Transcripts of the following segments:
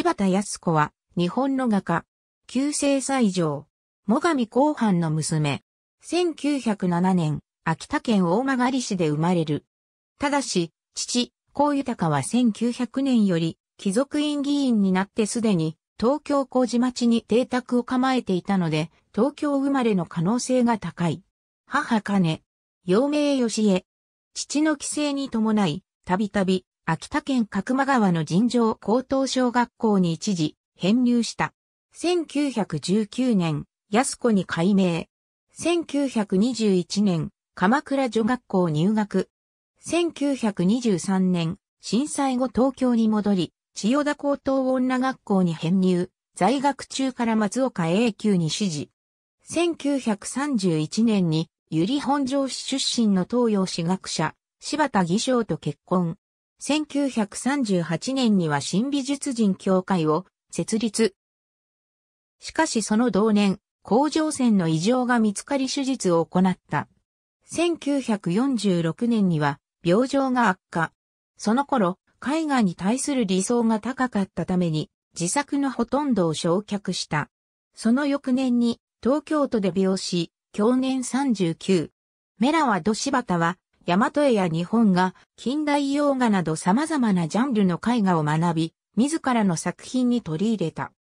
柴田康子は、日本の画家、旧世最上、最上後半の娘。1907年、秋田県大曲市で生まれる。ただし、父、高豊は1900年より、貴族院議員になってすでに、東京麹町に邸宅を構えていたので、東京生まれの可能性が高い。母金、陽明義江。父の帰省に伴い、たびたび、秋田県角間川の尋常高等小学校に一時、編入した。1919年、安子に改名。1921年、鎌倉女学校入学。1923年、震災後東京に戻り、千代田高等女学校に編入。在学中から松岡永久に指示。1931年に、百合本城市出身の東洋史学者、柴田義章と結婚。1938年には新美術人協会を設立。しかしその同年、甲状腺の異常が見つかり手術を行った。1946年には病状が悪化。その頃、絵画に対する理想が高かったために、自作のほとんどを焼却した。その翌年に東京都で病死、去年39。メラワド・シバタは大和絵や日本画、近代洋画など様々なジャンルの絵画を学び、自らの作品に取り入れた。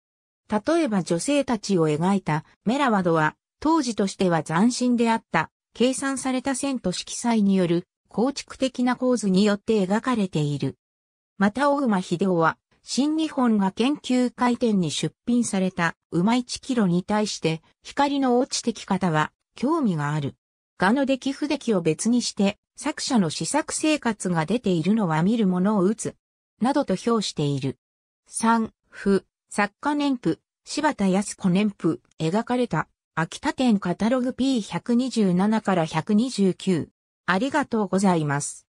例えば女性たちを描いたメラワドは、当時としては斬新であった、計算された線と色彩による構築的な構図によって描かれている。また大熊秀夫は、新日本が研究会展に出品された馬1キロに対して光の落ちてき方は興味がある。画の出来不出来を別にして作者の試作生活が出ているのは見るものを打つ、などと評している。三、府、作家年譜、柴田康子年譜、描かれた、秋田店カタログ P127 から129。ありがとうございます。